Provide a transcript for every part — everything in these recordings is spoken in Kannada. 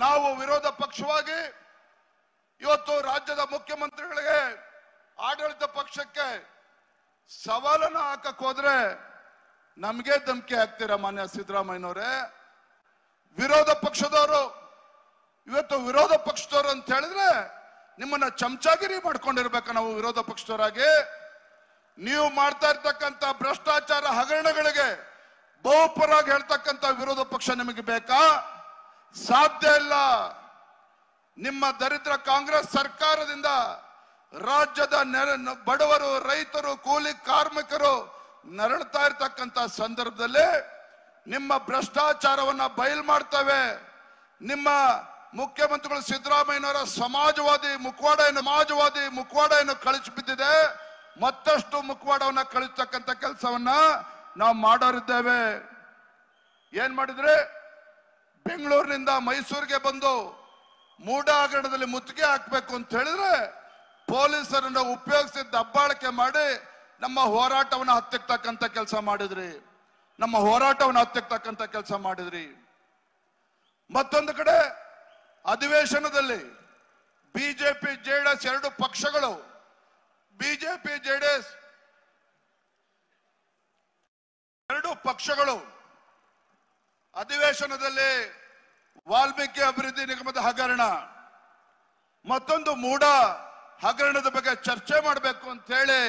ನಾವು ವಿರೋಧ ಪಕ್ಷವಾಗಿ ಇವತ್ತು ರಾಜ್ಯದ ಮುಖ್ಯಮಂತ್ರಿಗಳಿಗೆ ಆಡಳಿತ ಪಕ್ಷಕ್ಕೆ ಸವಾಲನ್ನು ಹಾಕಕ್ ಹೋದ್ರೆ ನಮಗೆ ಧಮಕಿ ಹಾಕ್ತೀರಾ ಮಾನ್ಯ ಸಿದ್ದರಾಮಯ್ಯನವರೇ ವಿರೋಧ ಪಕ್ಷದವರು ಇವತ್ತು ವಿರೋಧ ಪಕ್ಷದವರು ಅಂತ ಹೇಳಿದ್ರೆ ನಿಮ್ಮನ್ನ ಚಮಚಾಗಿರಿ ಮಾಡ್ಕೊಂಡಿರ್ಬೇಕ ನಾವು ವಿರೋಧ ಪಕ್ಷದವರಾಗಿ ನೀವು ಮಾಡ್ತಾ ಇರ್ತಕ್ಕಂಥ ಭ್ರಷ್ಟಾಚಾರ ಹಗರಣಗಳಿಗೆ ಬಹುಪರಾಗಿ ಹೇಳ್ತಕ್ಕಂಥ ವಿರೋಧ ಪಕ್ಷ ನಿಮಗೆ ಬೇಕಾ ಸಾಧ್ಯ ಇಲ್ಲ ನಿಮ್ಮ ದರಿದ್ರ ಕಾಂಗ್ರೆಸ್ ಸರ್ಕಾರದಿಂದ ರಾಜ್ಯದ ಬಡವರು ರೈತರು ಕೂಲಿ ಕಾರ್ಮಿಕರು ನರಳ್ತಾ ಇರ್ತಕ್ಕಂತ ಸಂದರ್ಭದಲ್ಲಿ ನಿಮ್ಮ ಭ್ರಷ್ಟಾಚಾರವನ್ನ ಬಯಲು ಮಾಡ್ತೇವೆ ನಿಮ್ಮ ಮುಖ್ಯಮಂತ್ರಿಗಳು ಸಿದ್ದರಾಮಯ್ಯನವರ ಸಮಾಜವಾದಿ ಮುಖವಾಡ ಸಮಾಜವಾದಿ ಮುಖವಾಡ ಏನು ಕಳಿಸಿ ಬಿದ್ದಿದೆ ಮತ್ತಷ್ಟು ಮುಖವಾಡವನ್ನ ಕಳಿಸ್ತಕ್ಕಂತ ಕೆಲಸವನ್ನ ನಾವು ಮಾಡೋರಿದ್ದೇವೆ ಏನ್ ಮಾಡಿದ್ರೆ ಬೆಂಗಳೂರಿನಿಂದ ಮೈಸೂರಿಗೆ ಬಂದು ಮೂಡಾಗಣದಲ್ಲಿ ಮುತ್ತಿಗೆ ಹಾಕ್ಬೇಕು ಅಂತ ಹೇಳಿದ್ರೆ ಪೊಲೀಸರನ್ನ ಉಪಯೋಗಿಸಿ ದಬ್ಬಾಳಿಕೆ ಮಾಡಿ ನಮ್ಮ ಹೋರಾಟವನ್ನು ಹತ್ತಿಕ್ತಕ್ಕಂಥ ಕೆಲಸ ಮಾಡಿದ್ರಿ ನಮ್ಮ ಹೋರಾಟವನ್ನು ಹತ್ತಿಕ್ತಕ್ಕಂಥ ಕೆಲಸ ಮಾಡಿದ್ರಿ ಮತ್ತೊಂದು ಕಡೆ ಅಧಿವೇಶನದಲ್ಲಿ ಬಿಜೆಪಿ ಜೆಡಿಎಸ್ ಎರಡು ಪಕ್ಷಗಳು ಬಿಜೆಪಿ ಜೆಡಿಎಸ್ ಎರಡು ಪಕ್ಷಗಳು ಅಧಿವೇಶನದಲ್ಲಿ ವಾಲ್ಮೀಕಿ ಅಭಿವೃದ್ಧಿ ನಿಗಮದ ಹಗರಣ ಮತ್ತೊಂದು ಮೂಢ ಹಗರಣದ ಬಗ್ಗೆ ಚರ್ಚೆ ಮಾಡಬೇಕು ಅಂತ ಹೇಳಿ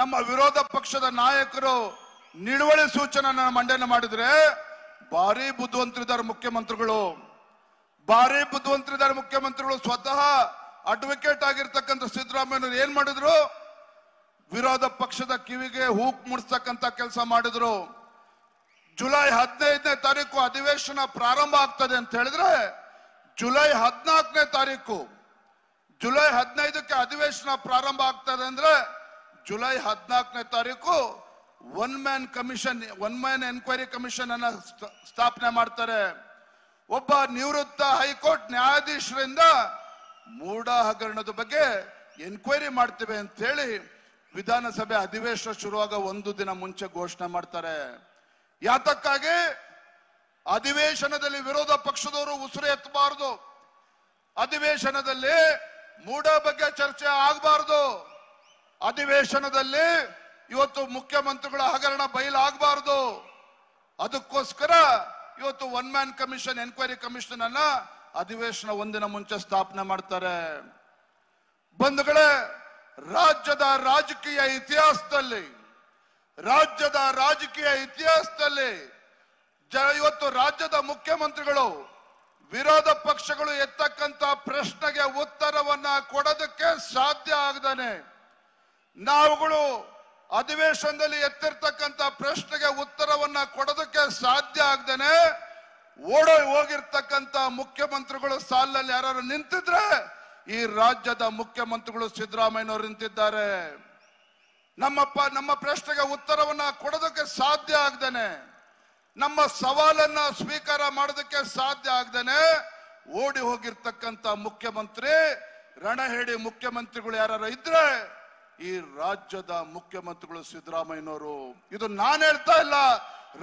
ನಮ್ಮ ವಿರೋಧ ಪಕ್ಷದ ನಾಯಕರು ನಿಡುವಳಿ ಸೂಚನೆ ಮಂಡನೆ ಮಾಡಿದ್ರೆ ಭಾರಿ ಬುದ್ಧಿವಂತರಿದ್ದಾರೆ ಮುಖ್ಯಮಂತ್ರಿಗಳು ಭಾರಿ ಬುದ್ಧಿವಂತರಿದ್ದಾರೆ ಮುಖ್ಯಮಂತ್ರಿಗಳು ಸ್ವತಃ ಅಡ್ವೊಕೇಟ್ ಆಗಿರ್ತಕ್ಕಂಥ ಸಿದ್ದರಾಮಯ್ಯ ಏನ್ ಮಾಡಿದ್ರು ವಿರೋಧ ಪಕ್ಷದ ಕಿವಿಗೆ ಹೂಕ್ ಮುಡಿಸ್ತಕ್ಕಂಥ ಕೆಲಸ ಮಾಡಿದ್ರು ಜುಲೈ ಹದಿನೈದನೇ ತಾರೀಕು ಅಧಿವೇಶನ ಪ್ರಾರಂಭ ಆಗ್ತದೆ ಅಂತ ಹೇಳಿದ್ರೆ ಜುಲೈ ಹದಿನಾಲ್ಕನೇ ತಾರೀಕು ಜುಲೈ ಹದಿನೈದಕ್ಕೆ ಅಧಿವೇಶನ ಪ್ರಾರಂಭ ಆಗ್ತದೆ ಅಂದ್ರೆ ಜುಲೈ ಹದಿನಾಲ್ಕನೇ ತಾರೀಕು one man commission one man enquiry commission ಅನ್ನ ಸ್ಥಾಪನೆ ಮಾಡ್ತಾರೆ ಒಬ್ಬ ನಿವೃತ್ತ ಹೈಕೋರ್ಟ್ ನ್ಯಾಯಾಧೀಶರಿಂದ ಮೂಢ ಹಗರಣದ ಬಗ್ಗೆ ಎನ್ಕ್ವೈರಿ ಮಾಡ್ತೇವೆ ಅಂತ ಹೇಳಿ ವಿಧಾನಸಭೆ ಅಧಿವೇಶನ ಶುರುವಾಗ ಒಂದು ದಿನ ಮುಂಚೆ ಘೋಷಣೆ ಮಾಡ್ತಾರೆ ಯಾತಕ್ಕಾಗಿ ಅಧಿವೇಶನದಲ್ಲಿ ವಿರೋಧ ಪಕ್ಷದವರು ಉಸಿರು ಎತ್ತಬಾರದು ಅಧಿವೇಶನದಲ್ಲಿ ಮೂಡ ಬಗ್ಗೆ ಚರ್ಚೆ ಆಗಬಾರದು ಅಧಿವೇಶನದಲ್ಲಿ ಇವತ್ತು ಮುಖ್ಯಮಂತ್ರಿಗಳ ಹಗರಣ ಬಯಲಾಗಬಾರದು ಅದಕ್ಕೋಸ್ಕರ ಇವತ್ತು one man commission enquiry commission ಅನ್ನ ಅಧಿವೇಶನ ಒಂದಿನ ಮುಂಚೆ ಸ್ಥಾಪನೆ ಮಾಡ್ತಾರೆ ಬಂಧುಗಳೇ ರಾಜ್ಯದ ರಾಜಕೀಯ ಇತಿಹಾಸದಲ್ಲಿ ರಾಜ್ಯದ ರಾಜಕೀಯ ಇತಿಹಾಸದಲ್ಲಿ ಜ ಇವತ್ತು ರಾಜ್ಯದ ಮುಖ್ಯಮಂತ್ರಿಗಳು ವಿರೋಧ ಪಕ್ಷಗಳು ಎತ್ತಕ್ಕಂತ ಪ್ರಶ್ನೆಗೆ ಉತ್ತರವನ್ನ ಕೊಡೋದಕ್ಕೆ ಸಾಧ್ಯ ಆಗದಾನೆ ನಾವುಗಳು ಅಧಿವೇಶನದಲ್ಲಿ ಎತ್ತಿರ್ತಕ್ಕಂತ ಪ್ರಶ್ನೆಗೆ ಉತ್ತರವನ್ನ ಕೊಡೋದಕ್ಕೆ ಸಾಧ್ಯ ಆಗ್ದೇನೆ ಓಡೋ ಹೋಗಿರ್ತಕ್ಕಂತ ಮುಖ್ಯಮಂತ್ರಿಗಳು ಸಾಲಲ್ಲಿ ಯಾರು ನಿಂತಿದ್ರೆ ಈ ರಾಜ್ಯದ ಮುಖ್ಯಮಂತ್ರಿಗಳು ಸಿದ್ದರಾಮಯ್ಯನವರು ನಿಂತಿದ್ದಾರೆ ನಮ್ಮಪ್ಪ ನಮ್ಮ ಪ್ರಶ್ನೆಗೆ ಉತ್ತರವನ್ನ ಕೊಡೋದಕ್ಕೆ ಸಾಧ್ಯ ಆಗ್ದೇನೆ ನಮ್ಮ ಸವಾಲನ್ನ ಸ್ವೀಕಾರ ಮಾಡೋದಕ್ಕೆ ಸಾಧ್ಯ ಆಗ್ದೇನೆ ಓಡಿ ಹೋಗಿರ್ತಕ್ಕಂತ ಮುಖ್ಯಮಂತ್ರಿ ರಣಹೇಡಿ ಮುಖ್ಯಮಂತ್ರಿಗಳು ಯಾರು ಇದ್ರೆ ಈ ರಾಜ್ಯದ ಮುಖ್ಯಮಂತ್ರಿಗಳು ಸಿದ್ದರಾಮಯ್ಯನವರು ಇದು ನಾನು ಹೇಳ್ತಾ ಇಲ್ಲ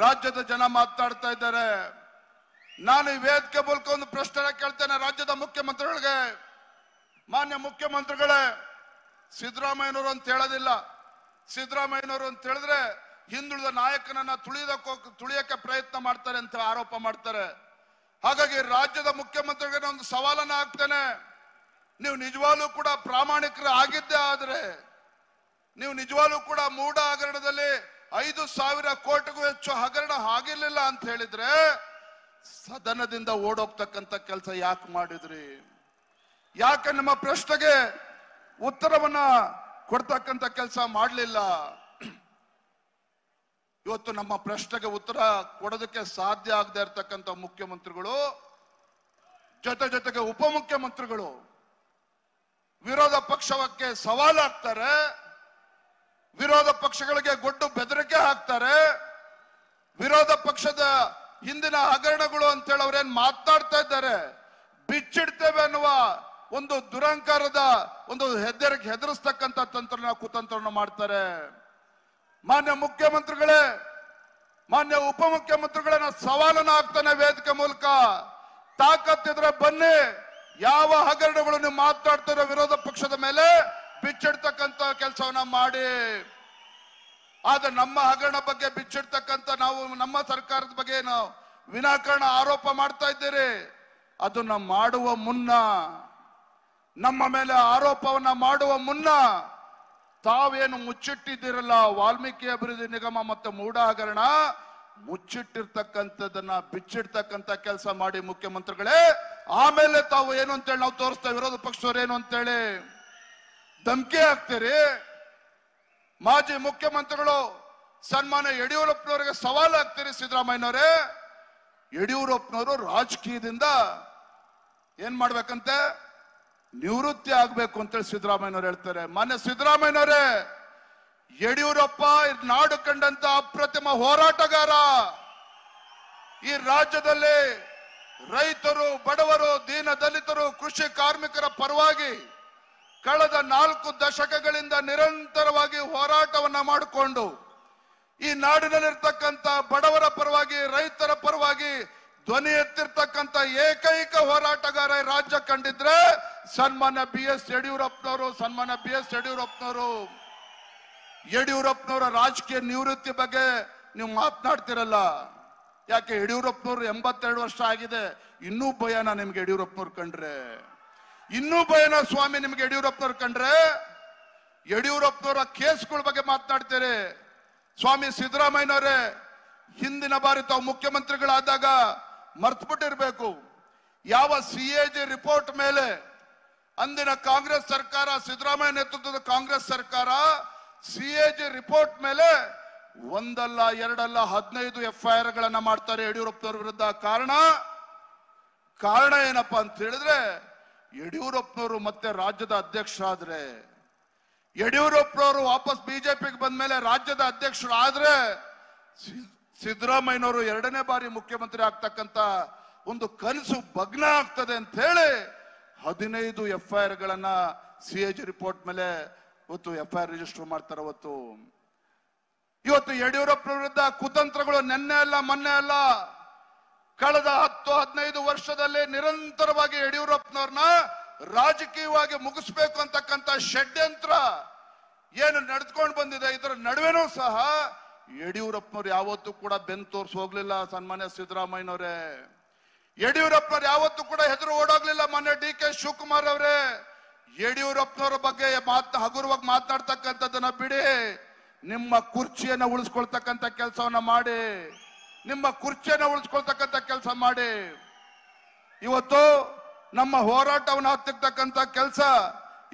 ರಾಜ್ಯದ ಜನ ಮಾತಾಡ್ತಾ ಇದ್ದಾರೆ ನಾನು ಈ ವೇದಿಕೆ ಮೂಲಕ ಒಂದು ಪ್ರಶ್ನೆ ಕೇಳ್ತೇನೆ ರಾಜ್ಯದ ಮುಖ್ಯಮಂತ್ರಿಗಳಿಗೆ ಮಾನ್ಯ ಮುಖ್ಯಮಂತ್ರಿಗಳೇ ಸಿದ್ದರಾಮಯ್ಯನವರು ಅಂತ ಹೇಳೋದಿಲ್ಲ ಸಿದ್ದರಾಮಯ್ಯನವರು ಅಂತ ಹೇಳಿದ್ರೆ ಹಿಂದುಳಿದ ನಾಯಕನನ್ನ ತುಳಿಯೋದಕ್ಕೆ ತುಳಿಯಕ್ಕೆ ಪ್ರಯತ್ನ ಮಾಡ್ತಾರೆ ಅಂತ ಆರೋಪ ಮಾಡ್ತಾರೆ ಹಾಗಾಗಿ ರಾಜ್ಯದ ಮುಖ್ಯಮಂತ್ರಿಗೆ ಒಂದು ಸವಾಲನ್ನ ಹಾಕ್ತೇನೆ ನೀವು ನಿಜವಾಗ್ಲೂ ಕೂಡ ಪ್ರಾಮಾಣಿಕರ ಆಗಿದ್ದೇ ಆದ್ರೆ ನೀವು ನಿಜವಾಗ್ಲೂ ಕೂಡ ಮೂಢ ಹಗರಣದಲ್ಲಿ ಐದು ಸಾವಿರ ಕೋಟಿಗೂ ಹೆಚ್ಚು ಹಗರಣ ಆಗಿರ್ಲಿಲ್ಲ ಅಂತ ಹೇಳಿದ್ರೆ ಸದನದಿಂದ ಓಡೋಗ್ತಕ್ಕಂಥ ಕೆಲಸ ಯಾಕೆ ಮಾಡಿದ್ರಿ ಯಾಕೆ ನಮ್ಮ ಪ್ರಶ್ನೆಗೆ ಉತ್ತರವನ್ನ ಕೊಡ್ತಕ್ಕಂಥ ಕೆಲಸ ಮಾಡಲಿಲ್ಲ ಇವತ್ತು ನಮ್ಮ ಪ್ರಶ್ನೆಗೆ ಉತ್ತರ ಕೊಡೋದಕ್ಕೆ ಸಾಧ್ಯ ಆಗದೆ ಇರತಕ್ಕಂಥ ಮುಖ್ಯಮಂತ್ರಿಗಳು ಜೊತೆ ಜೊತೆಗೆ ಉಪಮುಖ್ಯಮಂತ್ರಿಗಳು ವಿರೋಧ ಪಕ್ಷಕ್ಕೆ ಸವಾಲಾಗ್ತಾರೆ ವಿರೋಧ ಪಕ್ಷಗಳಿಗೆ ಗೊಡ್ಡು ಬೆದರಿಕೆ ಹಾಕ್ತಾರೆ ವಿರೋಧ ಪಕ್ಷದ ಹಿಂದಿನ ಹಗರಣಗಳು ಅಂತೇಳಿ ಅವ್ರೇನ್ ಮಾತಾಡ್ತಾ ಇದ್ದಾರೆ ಬಿಚ್ಚಿಡ್ತೇವೆ ಅನ್ನುವ ಒಂದು ದುರಂಕಾರದ ಒಂದು ಹೆದರಿಕೆ ಹೆದರಿಸ್ತಕ್ಕಂಥ ತಂತ್ರ ಕುತಂತ್ರನ ಮಾಡ್ತಾರೆ ಮಾನ್ಯ ಮುಖ್ಯಮಂತ್ರಿಗಳೇ ಮಾನ್ಯ ಉಪ ಮುಖ್ಯಮಂತ್ರಿಗಳನ್ನ ಸವಾಲನ್ನ ಹಾಕ್ತಾನೆ ವೇದಿಕೆ ಮೂಲಕ ತಾಕತ್ತಿದ್ರೆ ಬನ್ನಿ ಯಾವ ಹಗರಣಗಳು ನೀವು ವಿರೋಧ ಪಕ್ಷದ ಮೇಲೆ ಬಿಚ್ಚಿಡ್ತಕ್ಕಂತ ಕೆಲಸವನ್ನ ಮಾಡಿ ಆದ್ರೆ ನಮ್ಮ ಹಗರಣ ಬಗ್ಗೆ ಬಿಚ್ಚಿಡ್ತಕ್ಕಂತ ನಾವು ನಮ್ಮ ಸರ್ಕಾರದ ಬಗ್ಗೆ ನಾವು ವಿನಾಕಾರಣ ಆರೋಪ ಮಾಡ್ತಾ ಇದ್ದೀರಿ ಅದನ್ನ ಮಾಡುವ ಮುನ್ನ ನಮ್ಮ ಮೇಲೆ ಆರೋಪವನ್ನ ಮಾಡುವ ಮುನ್ನ ತಾವೇನು ಮುಚ್ಚಿಟ್ಟಿದ್ದೀರಲ್ಲ ವಾಲ್ಮೀಕಿ ಅಭಿವೃದ್ಧಿ ನಿಗಮ ಮತ್ತು ಮೂಢ ಹಗರಣ ಮುಚ್ಚಿಟ್ಟಿರ್ತಕ್ಕಂಥದನ್ನ ಬಿಚ್ಚಿಡ್ತಕ್ಕಂಥ ಕೆಲಸ ಮಾಡಿ ಮುಖ್ಯಮಂತ್ರಿಗಳೇ ಆಮೇಲೆ ತಾವು ಏನು ಅಂತೇಳಿ ನಾವು ತೋರಿಸ್ತಾ ವಿರೋಧ ಪಕ್ಷದವ್ರು ಏನು ಅಂತೇಳಿ ಧಮ್ಕಿ ಹಾಕ್ತೀರಿ ಮಾಜಿ ಮುಖ್ಯಮಂತ್ರಿಗಳು ಸನ್ಮಾನ್ಯ ಯಡಿಯೂರಪ್ಪನವರಿಗೆ ಸವಾಲು ಹಾಕ್ತೀರಿ ಸಿದ್ದರಾಮಯ್ಯನವರೇ ಯಡಿಯೂರಪ್ಪನವರು ರಾಜಕೀಯದಿಂದ ಏನ್ ಮಾಡ್ಬೇಕಂತೆ ನಿವೃತ್ತಿ ಆಗ್ಬೇಕು ಅಂತೇಳಿ ಸಿದ್ದರಾಮಯ್ಯವ್ರು ಹೇಳ್ತಾರೆ ಮೊನ್ನೆ ಸಿದ್ದರಾಮಯ್ಯನವರೇ ಯಡಿಯೂರಪ್ಪ ನಾಡು ಕಂಡಂತ ಅಪ್ರತಿಮ ಹೋರಾಟಗಾರ ಈ ರಾಜ್ಯದಲ್ಲಿ ರೈತರು ಬಡವರು ದೀನ ದಲಿತರು ಕೃಷಿ ಕಾರ್ಮಿಕರ ಪರವಾಗಿ ಕಳೆದ ನಾಲ್ಕು ದಶಕಗಳಿಂದ ನಿರಂತರವಾಗಿ ಹೋರಾಟವನ್ನ ಮಾಡಿಕೊಂಡು ಈ ನಾಡಿನಲ್ಲಿರ್ತಕ್ಕಂಥ ಬಡವರ ಪರವಾಗಿ ರೈತರ ಪರವಾಗಿ ಧ್ವನಿ ಎತ್ತಿರ್ತಕ್ಕಂಥ ಏಕೈಕ ಹೋರಾಟಗಾರ ರಾಜ್ಯ ಕಂಡಿದ್ರೆ ಸನ್ಮಾನ ಬಿ ಎಸ್ ಯಡಿಯೂರಪ್ಪನವರು ಸನ್ಮಾನ ಬಿ ಎಸ್ ಯಡಿಯೂರಪ್ಪನವರು ಯಡಿಯೂರಪ್ಪನವರ ರಾಜಕೀಯ ನಿವೃತ್ತಿ ಬಗ್ಗೆ ನೀವು ಮಾತನಾಡ್ತಿರಲ್ಲ ಯಾಕೆ ಯಡಿಯೂರಪ್ಪನವ್ರು ಎಂಬತ್ತೆರಡು ವರ್ಷ ಆಗಿದೆ ಇನ್ನೂ ಭಯನ ನಿಮ್ಗೆ ಯಡಿಯೂರಪ್ಪನವ್ರು ಕಂಡ್ರೆ ಇನ್ನೂ ಭಯನ ಸ್ವಾಮಿ ನಿಮ್ಗೆ ಯಡಿಯೂರಪ್ಪನವ್ರು ಕಂಡ್ರೆ ಯಡಿಯೂರಪ್ಪನವರ ಕೇಸ್ಗಳ ಬಗ್ಗೆ ಮಾತನಾಡ್ತೀರಿ ಸ್ವಾಮಿ ಸಿದ್ದರಾಮಯ್ಯನವರೇ ಹಿಂದಿನ ಬಾರಿ ತಾವು ಮುಖ್ಯಮಂತ್ರಿಗಳಾದಾಗ ಮರ್ತ್ಬಿಟ್ಟಿರ್ಬೇಕು ಯಾವ ಸಿ ಎ ಜಿ ರಿಪೋರ್ಟ್ ಮೇಲೆ ಅಂದಿನ ಕಾಂಗ್ರೆಸ್ ಸರ್ಕಾರ ಸಿದ್ದರಾಮಯ್ಯ ನೇತೃತ್ವದ ಕಾಂಗ್ರೆಸ್ ಸರ್ಕಾರ ಸಿ ಎ ಜಿ ರಿಪೋರ್ಟ್ ಮೇಲೆ ಒಂದಲ್ಲ ಎರಡಲ್ಲ ಹದಿನೈದು ಎಫ್ಐಆರ್ ಗಳನ್ನ ಮಾಡ್ತಾರೆ ಯಡಿಯೂರಪ್ಪನವ್ರ ವಿರುದ್ಧ ಕಾರಣ ಕಾರಣ ಏನಪ್ಪಾ ಅಂತ ಹೇಳಿದ್ರೆ ಯಡಿಯೂರಪ್ಪನವರು ಮತ್ತೆ ರಾಜ್ಯದ ಆದ್ರೆ ಯಡಿಯೂರಪ್ಪನವರು ವಾಪಸ್ ಬಿಜೆಪಿಗೆ ಬಂದ ಮೇಲೆ ರಾಜ್ಯದ ಅಧ್ಯಕ್ಷರು ಆದ್ರೆ ಸಿದ್ದರಾಮಯ್ಯನವರು ಎರಡನೇ ಬಾರಿ ಮುಖ್ಯಮಂತ್ರಿ ಆಗ್ತಕ್ಕಂತ ಒಂದು ಕನಸು ಭಗ್ನ ಆಗ್ತದೆ ಅಂತ ಹೇಳಿ ಹದಿನೈದು ಎಫ್ ಐ ಆರ್ ಗಳನ್ನ ಸಿ ಎ ರಿಪೋರ್ಟ್ ಮೇಲೆ ಇವತ್ತು ಎಫ್ ಐ ಆರ್ ರಿಜಿಸ್ಟರ್ ಮಾಡ್ತಾರೆ ಅವತ್ತು ಇವತ್ತು ಯಡಿಯೂರಪ್ಪ ವಿರುದ್ಧ ಕುತಂತ್ರಗಳು ನಿನ್ನೆ ಅಲ್ಲ ಮೊನ್ನೆ ಅಲ್ಲ ಕಳೆದ ಹತ್ತು ಹದಿನೈದು ವರ್ಷದಲ್ಲಿ ನಿರಂತರವಾಗಿ ಯಡಿಯೂರಪ್ಪನವ್ರನ್ನ ರಾಜಕೀಯವಾಗಿ ಮುಗಿಸ್ಬೇಕು ಅಂತಕ್ಕಂತ ಷಡ್ಯಂತ್ರ ಏನು ನಡೆದುಕೊಂಡು ಬಂದಿದೆ ಇದರ ನಡುವೆನೂ ಸಹ ಯಡಿಯೂರಪ್ಪನವ್ರು ಯಾವತ್ತೂ ಕೂಡ ಬೆನ್ ತೋರ್ಸ್ ಹೋಗ್ಲಿಲ್ಲ ಸನ್ಮಾನ್ಯ ಸಿದ್ದರಾಮಯ್ಯನವರೇ ಯಡಿಯೂರಪ್ಪನವ್ರು ಯಾವತ್ತೂ ಕೂಡ ಹೆದರು ಓಡೋಗ್ಲಿಲ್ಲ ಮೊನ್ನೆ ಡಿ ಕೆ ಶಿವಕುಮಾರ್ ಅವರೇ ಯಡಿಯೂರಪ್ಪನವ್ರ ಬಗ್ಗೆ ಮಾತ್ ಹಗುರವಾಗಿ ಮಾತನಾಡ್ತಕ್ಕಂಥದ್ದನ್ನ ಬಿಡಿ ನಿಮ್ಮ ಕುರ್ಚಿಯನ್ನ ಉಳಿಸ್ಕೊಳ್ತಕ್ಕಂಥ ಕೆಲಸವನ್ನ ಮಾಡಿ ನಿಮ್ಮ ಕುರ್ಚಿಯನ್ನ ಉಳಿಸ್ಕೊಳ್ತಕ್ಕಂಥ ಕೆಲಸ ಮಾಡಿ ಇವತ್ತು ನಮ್ಮ ಹೋರಾಟವನ್ನು ಹತ್ತಿರ್ತಕ್ಕಂಥ ಕೆಲಸ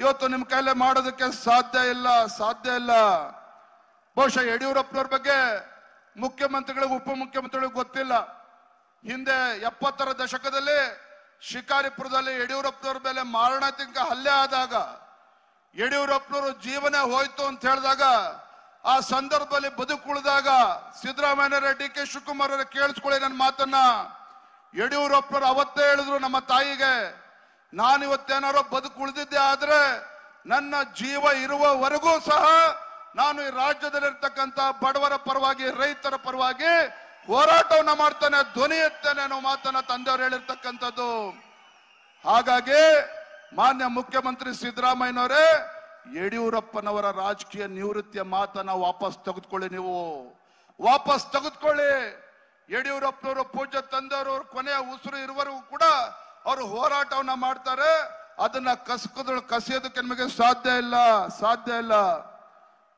ಇವತ್ತು ನಿಮ್ಮ ಕೈಲೇ ಮಾಡೋದಕ್ಕೆ ಸಾಧ್ಯ ಇಲ್ಲ ಸಾಧ್ಯ ಇಲ್ಲ ಬಹುಶಃ ಯಡಿಯೂರಪ್ಪನವ್ರ ಬಗ್ಗೆ ಉಪ ಮುಖ್ಯಮಂತ್ರಿಗಳು ಗೊತ್ತಿಲ್ಲ ಹಿಂದೆ ಎಪ್ಪತ್ತರ ದಶಕದಲ್ಲಿ ಶಿಕಾರಿಪುರದಲ್ಲಿ ಯಡಿಯೂರಪ್ಪನವ್ರ ಮೇಲೆ ತಿಂಕ ಹಲ್ಲೆ ಆದಾಗ ಯಡಿಯೂರಪ್ಪನವರು ಜೀವನ ಹೋಯ್ತು ಅಂತ ಹೇಳಿದಾಗ ಆ ಸಂದರ್ಭದಲ್ಲಿ ಬದುಕುಳಿದಾಗ ಸಿದ್ದರಾಮಯ್ಯ ಡಿ ಕೆ ಶಿವಕುಮಾರ್ ಅವರ ಕೇಳಿಸ್ಕೊಳ್ಳಿ ನನ್ನ ಮಾತನ್ನ ಯಡಿಯೂರಪ್ಪನವರು ಅವತ್ತೇ ಹೇಳಿದ್ರು ನಮ್ಮ ತಾಯಿಗೆ ನಾನಿವತ್ತೇನಾರೋ ಬದುಕುಳಿದಿದ್ದೆ ಆದ್ರೆ ನನ್ನ ಜೀವ ಇರುವವರೆಗೂ ಸಹ ನಾನು ಈ ರಾಜ್ಯದಲ್ಲಿರ್ತಕ್ಕಂಥ ಬಡವರ ಪರವಾಗಿ ರೈತರ ಪರವಾಗಿ ಹೋರಾಟವನ್ನ ಮಾಡ್ತಾನೆ ಧ್ವನಿ ಎತ್ತೇನೆ ಅನ್ನೋ ಮಾತನ್ನ ತಂದೆಯವರು ಹೇಳಿರ್ತಕ್ಕಂಥದ್ದು ಹಾಗಾಗಿ ಮಾನ್ಯ ಮುಖ್ಯಮಂತ್ರಿ ಸಿದ್ದರಾಮಯ್ಯನವರೇ ಯಡಿಯೂರಪ್ಪನವರ ರಾಜಕೀಯ ನಿವೃತ್ತಿಯ ಮಾತನ್ನ ವಾಪಸ್ ತೆಗೆದುಕೊಳ್ಳಿ ನೀವು ವಾಪಸ್ ತೆಗೆದುಕೊಳ್ಳಿ ಯಡಿಯೂರಪ್ಪನವರು ಪೂಜೆ ತಂದವರು ಕೊನೆಯ ಉಸಿರು ಇರುವವರೆಗೂ ಕೂಡ ಅವರು ಹೋರಾಟವನ್ನ ಮಾಡ್ತಾರೆ ಅದನ್ನ ಕಸಕದ ಕಸಿಯೋದಕ್ಕೆ ನಿಮಗೆ ಸಾಧ್ಯ ಇಲ್ಲ ಸಾಧ್ಯ ಇಲ್ಲ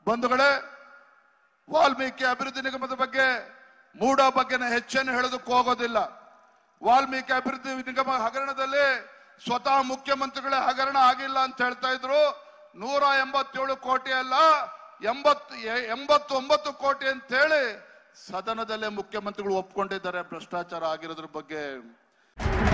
ಬಂಧುಗಳೇ ವಾಲ್ಮೀಕಿ ಅಭಿವೃದ್ಧಿ ನಿಗಮದ ಬಗ್ಗೆ ಮೂಡ ಬಗ್ಗೆನ ಹೆಚ್ಚೇನು ಹೇಳೋದಕ್ಕೆ ಹೋಗೋದಿಲ್ಲ ವಾಲ್ಮೀಕಿ ಅಭಿವೃದ್ಧಿ ನಿಗಮ ಹಗರಣದಲ್ಲಿ ಸ್ವತಃ ಮುಖ್ಯಮಂತ್ರಿಗಳೇ ಹಗರಣ ಆಗಿಲ್ಲ ಅಂತ ಹೇಳ್ತಾ ಇದ್ರು ನೂರ ಎಂಬತ್ತೇಳು ಕೋಟಿ ಅಲ್ಲ ಎಂಬತ್ತು ಎಂಬತ್ತೊಂಬತ್ತು ಕೋಟಿ ಅಂತ ಹೇಳಿ ಸದನದಲ್ಲೇ ಮುಖ್ಯಮಂತ್ರಿಗಳು ಒಪ್ಕೊಂಡಿದ್ದಾರೆ ಭ್ರಷ್ಟಾಚಾರ ಆಗಿರೋದ್ರ ಬಗ್ಗೆ